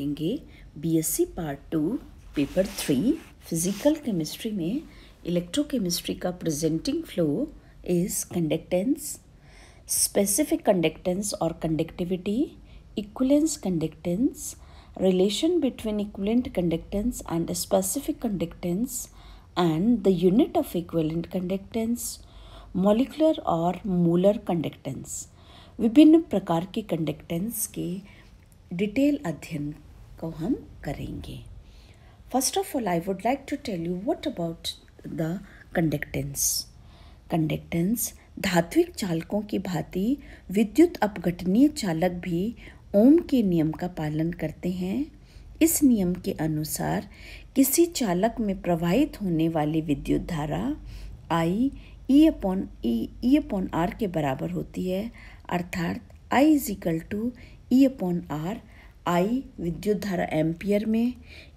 पढ़ेंगे C part two paper three physical chemistry में electrochemistry का presenting flow is conductance specific conductance और conductivity equivalence conductance relation between equivalent conductance and specific conductance and the unit of equivalent conductance molecular और molar conductance विभिन्न प्रकार के conductance के detail अध्ययन को हम करेंगे first of all I would like to tell you what about the conductance conductance धात्विक चालकों की भांति विद्युत अपघटनीय चालक भी ओम के नियम का पालन करते हैं इस नियम के अनुसार किसी चालक में प्रवाहित होने वाली विद्युत धारा I E upon E upon R के बराबर होती है अर्थात I is equal to E upon R I विद्युत धारा एम्पियर में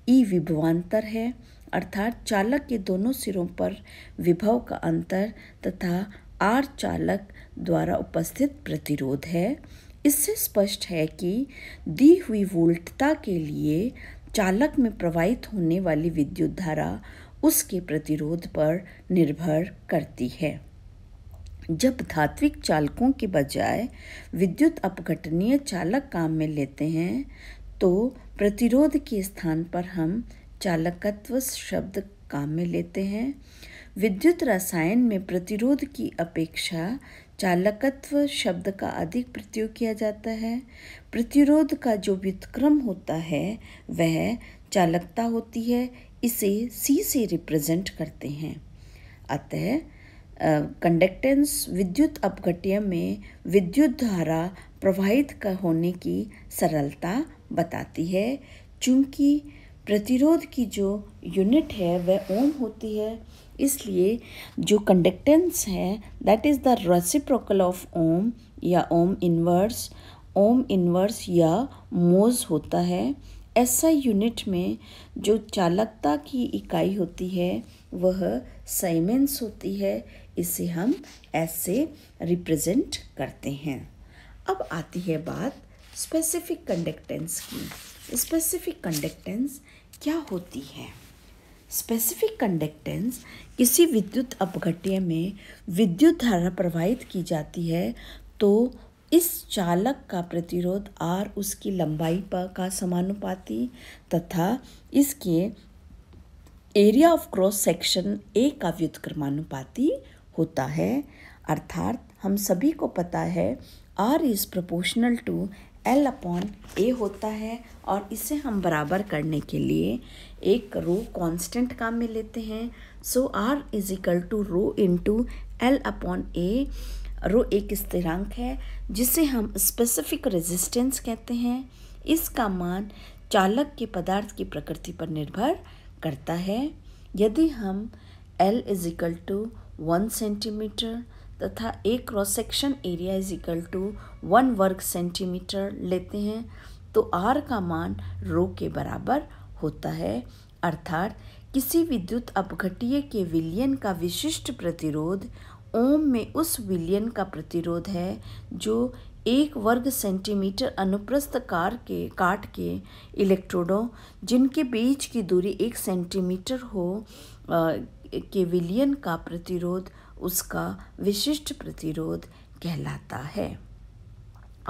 ई विभवान्तर है अर्थात चालक के दोनों सिरों पर विभव का अंतर तथा आर चालक द्वारा उपस्थित प्रतिरोध है इससे स्पष्ट है कि दी हुई वोल्टता के लिए चालक में प्रवाहित होने वाली विद्युत धारा उसके प्रतिरोध पर निर्भर करती है जब धात्विक चालकों के बजाय विद्युत अपघटनीय चालक काम में लेते हैं तो प्रतिरोध के स्थान पर हम चालकत्व शब्द काम में लेते हैं विद्युत रसायन में प्रतिरोध की अपेक्षा चालकत्व शब्द का अधिक प्रयोग किया जाता है प्रतिरोध का जो व्युतक्रम होता है वह चालकता होती है इसे सी से रिप्रेजेंट करते हैं अतः कंडक्टेंस विद्युत अपघट्य में विद्युत धारा प्रवाहित होने की सरलता बताती है चूँकि प्रतिरोध की जो यूनिट है वह ओम होती है इसलिए जो कंडक्टेंस है that is the reciprocal of ohm या ओम इन्वर्स ओम इन्वर्स या मोज होता है ऐसा यूनिट में जो चालकता की इकाई होती है वह साइमेंस होती है इसे हम ऐसे रिप्रेजेंट करते हैं अब आती है बात स्पेसिफिक कंडक्टेंस की स्पेसिफिक कंडक्टेंस क्या होती है स्पेसिफिक कंडक्टेंस किसी विद्युत अपघट्य में विद्युत धारा प्रवाहित की जाती है तो इस चालक का प्रतिरोध आर उसकी लंबाई पर का समानुपाती तथा इसके area of cross section A का व्युत्क्रमानुपाती होता है अर्थात हम सभी को पता है R is proportional to L upon A होता है और इसे हम बराबर करने के लिए एक रो कांस्टेंट काम में लेते हैं so R is equal to rho into L upon A rho एक स्थिरांक है जिसे हम स्पेसिफिक रेजिस्टेंस कहते हैं इसका मान चालक के पदार्थ की प्रकृति पर निर्भर करता है यदि हम L is equal to one centimetre तथा एक cross section area is equal to one वर्ग सेंटीमीटर लेते हैं तो आर का मान रो के बराबर होता है अर्थात किसी विद्युत अपघटीय के विलयन का विशिष्ट प्रतिरोध ओम में उस विलयन का प्रतिरोध है जो एक वर्ग सेंटीमीटर अनुप्रस्थ कार के काट के इलेक्ट्रोडों जिनके बीच की दूरी एक सेंटीमीटर हो आ, के विलियन का प्रतिरोध उसका विशिष्ट प्रतिरोध कहलाता है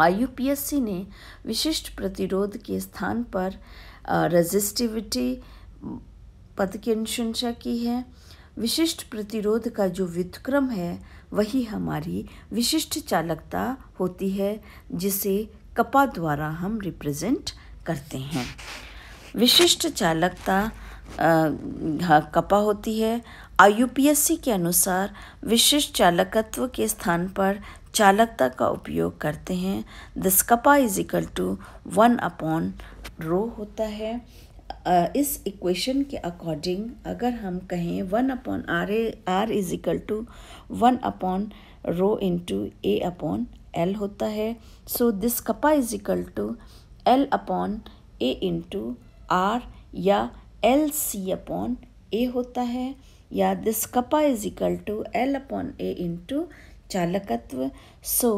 आईयूपीएससी ने विशिष्ट प्रतिरोध के स्थान पर रजिस्टिविटी पद की अनुशंसा की है विशिष्ट प्रतिरोध का जो व्युतक्रम है वही हमारी विशिष्ट चालकता होती है जिसे कपा द्वारा हम रिप्रेजेंट करते हैं विशिष्ट चालकता हाँ, कपा होती है आई के अनुसार विशिष्ट चालकत्व के स्थान पर चालकता का उपयोग करते हैं kappa is equal to one upon rho होता है इस इक्वेशन के अकॉर्डिंग अगर हम कहें one upon R A R is equal to one upon rho into A upon L होता है so this kappa is equal to L upon A into R या एल सी अपॉन ए होता है या this kappa is equal to L upon A into चालकत्व so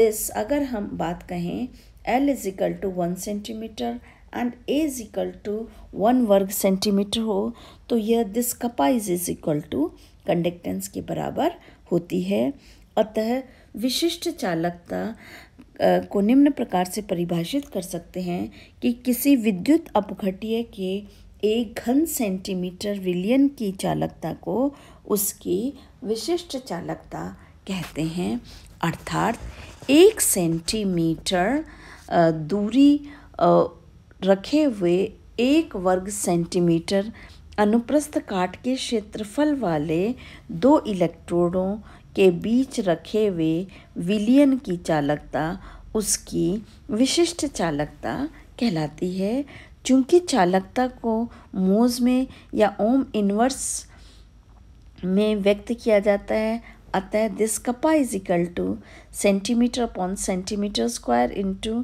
this अगर हम बात कहें L is equal to one centimetre and A is equal to one वर्ग सेंटीमीटर हो तो यह this kappa is is equal to conductance के बराबर होती है अतः विशिष्ट चालकता को निम्न प्रकार से परिभाषित कर सकते हैं कि किसी विद्युत अपघटीय के एक घन सेंटीमीटर विलियन की चालकता को उसकी विशिष्ट चालकता कहते हैं अर्थात एक सेंटीमीटर दूरी रखे हुए एक वर्ग सेंटीमीटर अनुप्रस्थ काट के क्षेत्रफल वाले दो इलेक्ट्रोडों के बीच रखे हुए विलियन की चालकता उसकी विशिष्ट चालकता कहलाती है चूंकि चालकता को मोज में या ओम इनवर्स में व्यक्त किया जाता है अतः this kappa is equal to centimetre upon centimetre square into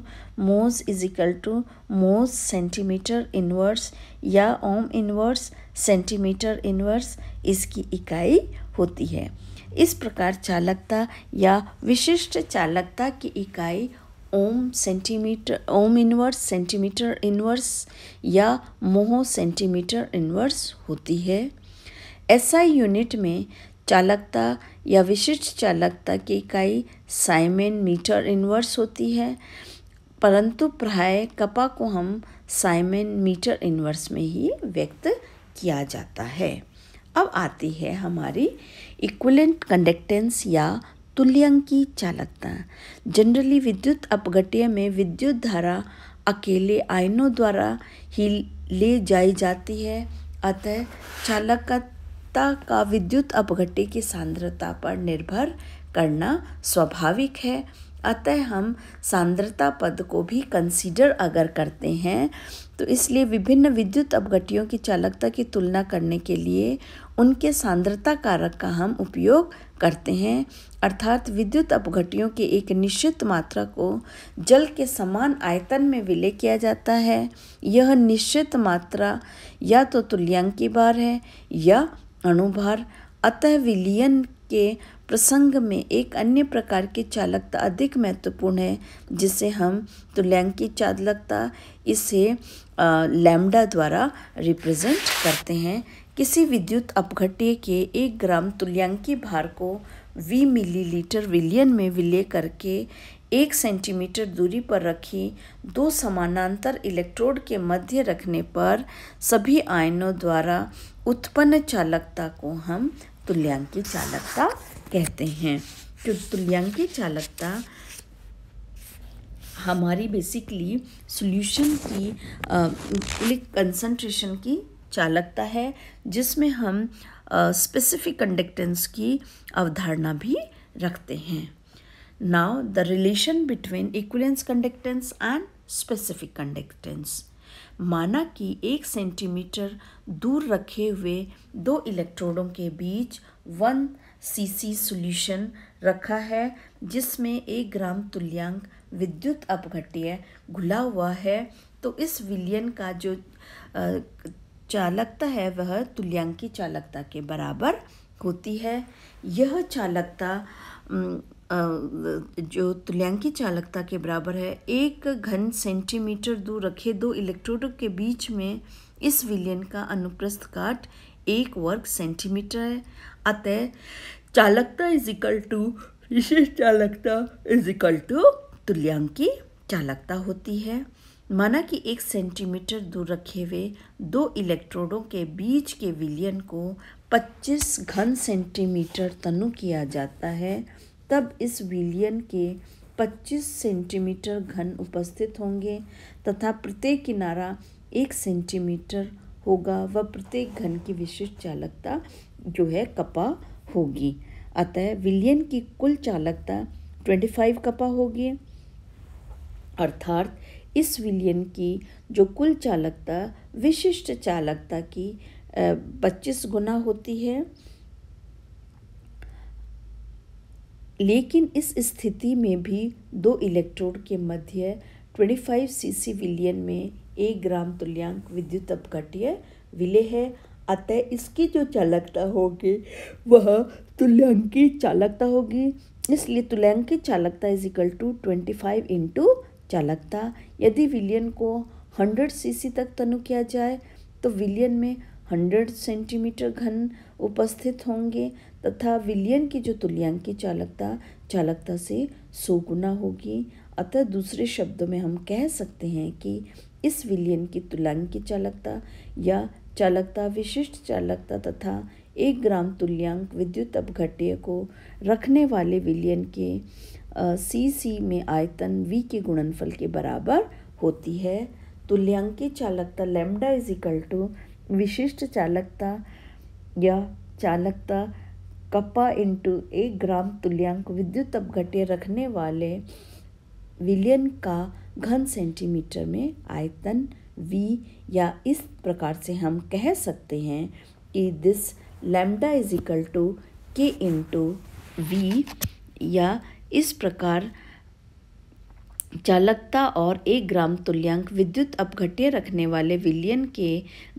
mhos is equal to mhos centimetre inverse या ओम इनवर्स सेंटीमीटर इनवर्स इसकी इकाई होती है इस प्रकार चालकता या विशिष्ट चालकता की इकाई ohm centimetre ohm inverse centimetre inverse या मोह सेंटीमीटर इनवर्स होती है एसआई यूनिट में चालकता या विशिष्ट चालकता की इकाई साइमेन मीटर इनवर्स होती है परंतु प्राय कपा को हम साइमेन मीटर इनवर्स में ही व्यक्त किया जाता है अब आती है हमारी इक्वलेंट कंडक्टेंस या तुल्यंकी चालकता जनरली विद्युत अपघट्य में विद्युत धारा अकेले आयनों द्वारा ही ले जाई जाती है अतः चालकता का विद्युत अपघट्य की सांद्रता पर निर्भर करना स्वाभाविक है अतः हम सांद्रता पद को भी कंसीडर अगर करते हैं तो इसलिए विभिन्न विद्युत अपघटियों की चालकता की तुलना करने के लिए उनके सांद्रता कारक का हम उपयोग करते हैं अर्थात विद्युत अपघटियों की एक निश्चित मात्रा को जल के समान आयतन में विलय किया जाता है यह निश्चित मात्रा या तो तुल्यांकी भार है या अणुभार अतः विलियन के प्रसंग में एक अन्य प्रकार की चालकता अधिक महत्वपूर्ण है जिसे हम तुल्यांकी चालकता इसे लैम्डा द्वारा रिप्रेजेंट करते हैं किसी विद्युत अपघट्य के एक ग्राम तुल्यांकी भार को वी मिलीलीटर विलियन में विलय करके एक सेंटीमीटर दूरी पर रखी दो समानांतर इलेक्ट्रोड के मध्य रखने पर सभी आयनों द्वारा उत्पन्न चालकता को हम तुल्यांकी चालकता कहते हैं तो तुल्यांकी चालकता हमारी बेसिकली सॉल्यूशन की कंसंट्रेशन की चालकता है जिसमें हम स्पेसिफिक कंडक्टेंस की अवधारणा भी रखते हैं now the relation between equivalence conductance and specific conductance माना कि एक सेंटीमीटर दूर रखे हुए दो इलेक्ट्रोडों के बीच वन सीसी सॉल्यूशन रखा है जिसमें एक ग्राम तुल्यांक विद्युत अपघट्य घुला हुआ है तो इस विलियन का जो चालकता है वह तुल्यांकी चालकता के बराबर होती है यह चालकता जो तुल्यांकी चालकता के बराबर है एक घन सेंटीमीटर दूर रखे दो इलेक्ट्रोड के बीच में इस विलियन का अनुप्रस्थ काट एक वर्ग सेंटीमीटर है अतः चालकता इज इक्वल टू विशेष चालकता इज इक्वल टू तुल्यांकी चालकता होती है माना कि एक सेंटीमीटर दूर रखे हुए दो इलेक्ट्रोडों के बीच के विलयन को 25 घन सेंटीमीटर तनु किया जाता है तब इस विलयन के 25 सेंटीमीटर घन उपस्थित होंगे तथा प्रत्येक किनारा एक सेंटीमीटर होगा व प्रत्येक घन की विशिष्ट चालकता जो है कपा होगी अतः विलियन की कुल चालकता 25 कपा होगी अर्थात इस विलियन की जो कुल चालकता विशिष्ट चालकता की पच्चीस गुना होती है लेकिन इस स्थिति में भी दो इलेक्ट्रोड के मध्य 25 सीसी विलियन में एक ग्राम तुल्यांक विद्युत अपघटीय विलय है अतः इसकी जो चालकता होगी वह तुल्यांकी चालकता होगी इसलिए तुल्यांकी चालकता is equal to twenty five into चालकता यदि विलियन को 100 सीसी तक तनु किया जाए तो विलियन में 100 सेंटीमीटर घन उपस्थित होंगे तथा विलियन की जो तुल्यांकी चालकता चालकता से सौ गुना होगी अतः दूसरे शब्दों में हम कह सकते हैं कि इस विलियन की तुल्यांकी चालकता या चालकता विशिष्ट चालकता तथा एक ग्राम तुल्यांक विद्युत अपघट्य को रखने वाले विलियन के सी सी में आयतन वी के गुणनफल के बराबर होती है तुल्यांकी चालकता लेमडा इज इक्वल टू विशिष्ट चालकता या चालकता कपा इंटू एक ग्राम तुल्यांक विद्युत अपघटे रखने वाले विलियन का घन सेंटीमीटर में आयतन v या इस प्रकार से हम कह सकते हैं कि this lambda is equal to K into V या इस प्रकार चालकता और एक ग्राम तुल्यांक विद्युत अपघट्य रखने वाले विलियन के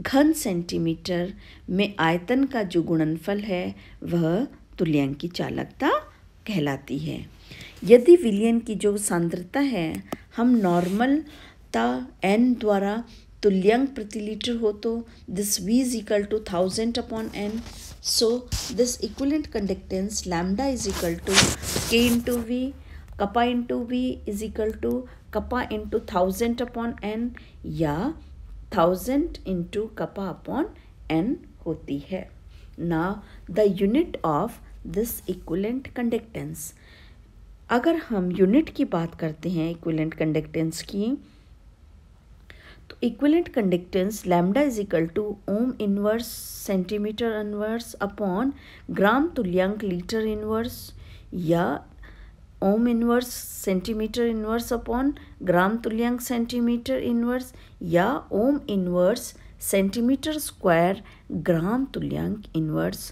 घन सेंटीमीटर में आयतन का जो गुणनफल है वह तुल्यांक की चालकता कहलाती है यदि विलियन की जो सांद्रता है हम नॉर्मल ता एन द्वारा तो लियंग प्रति लीटर हो तो this V is equal to thousand upon N so this equivalent conductance lambda is equal to K into V kappa into V is equal to kappa into thousand upon N या thousand into kappa upon N होती है ना the unit of this equivalent conductance अगर हम unit की बात करते हैं इक्वलेंट कंडक्टेंस की equivalent conductance lambda is equal to ohm inverse centimetre inverse upon gram तुल्यांक लीटर इनवर्स या ohm inverse centimetre inverse upon gram तुल्यांक सेंटीमीटर इन्वर्स या ohm inverse centimetre square gram तुल्यांक इन्वर्स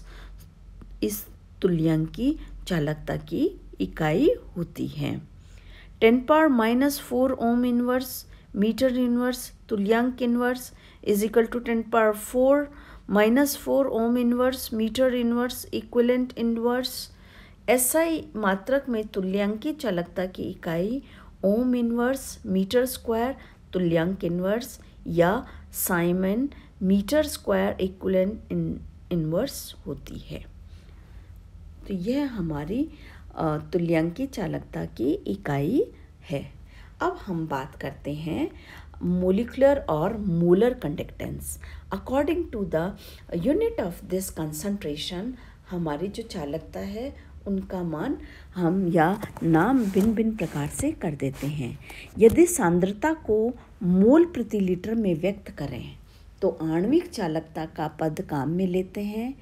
इस तुल्यांक की चालकता की इकाई होती है ten power minus four ohm inverse metre inverse तो inverse inverse is equal to ten power four minus four ohm inverse metre inverse equivalent inverse SI मात्रक में तुल्यांकी चालकता की इकाई ओम इनवर्स मीटर स्क्वायर तुल्यांक इन्वर्स या siemens metre square equivalent inverse होती है तो यह हमारी तुल्यांकी चालकता की इकाई है अब हम बात करते हैं molecular or molar conductance. According to the unit of this concentration, हमारी जो चालकता है उनका मान हम या नाम भिन्न भिन्न प्रकार से कर देते हैं यदि सांद्रता को मोल प्रति लीटर में व्यक्त करें तो आणविक चालकता का पद काम में लेते हैं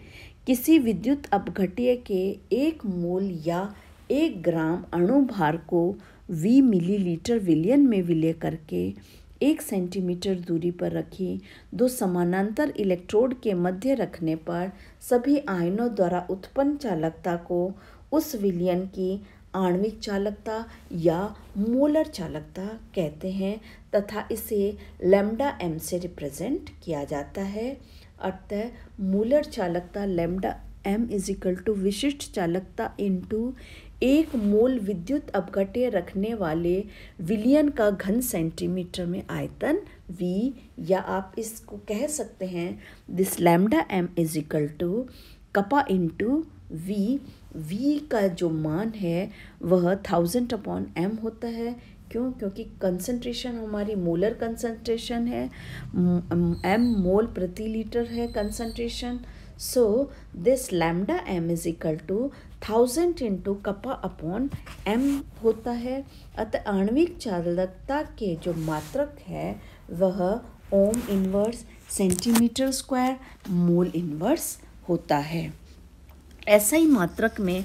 किसी विद्युत अपघटीय के एक मोल या एक ग्राम अणु भार को वी मिलीलीटर विलियन में विलय करके एक सेंटीमीटर दूरी पर रखी दो समानांतर इलेक्ट्रोड के मध्य रखने पर सभी आयनों द्वारा उत्पन्न चालकता को उस विलियन की आणविक चालकता या मोलर चालकता कहते हैं तथा इसे लेमडा एम से रिप्रेजेंट किया जाता है अतः मोलर चालकता lambda M is equal to विशिष्ट चालकता इंटू एक मोल विद्युत अपघट्य रखने वाले विलियन का घन सेंटीमीटर में आयतन वी या आप इसको कह सकते हैं this lambda M is equal to kappa into V V का जो मान है वह थाउजेंड अपॉन एम होता है क्यों क्योंकि कंसंट्रेशन हमारी मोलर कंसंट्रेशन है एम मोल प्रति लीटर है concentration So this lambda m is equal to thousand into kappa upon M होता है अतः आणविक चालकता के जो मात्रक है वह ohm inverse centimetre square mole inverse होता है ऐसा ही मात्रक में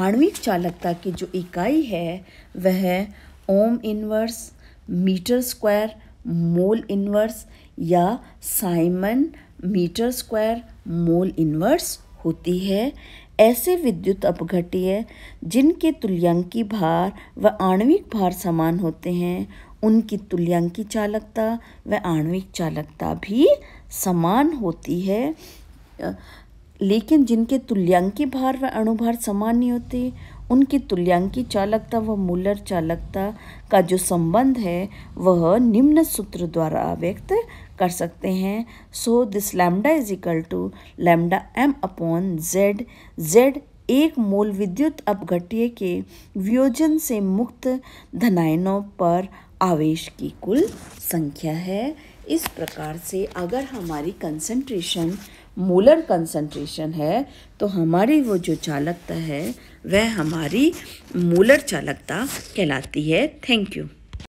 आणविक चालकता की जो इकाई है वह ohm inverse metre square mole inverse या siemens metre square mole inverse होती है ऐसे विद्युत अपघटीय जिनके तुल्यांकी भार व आणविक भार समान होते हैं उनकी तुल्यांकी चालकता व आणविक चालकता भी समान होती है लेकिन जिनके तुल्यांकी भार व अणुभार समान नहीं होते उनकी तुल्यांकी चालकता व मूलर चालकता का जो संबंध है वह निम्न सूत्र द्वारा व्यक्त कर सकते हैं so this lambda is equal to lambda M upon Z Z एक मूल विद्युत अपघट्य के वियोजन से मुक्त धनायनों पर आवेश की कुल संख्या है इस प्रकार से अगर हमारी कंसंट्रेशन मोलर कंसंट्रेशन है तो हमारी वो जो चालकता है वह हमारी मोलर चालकता कहलाती है थैंक यू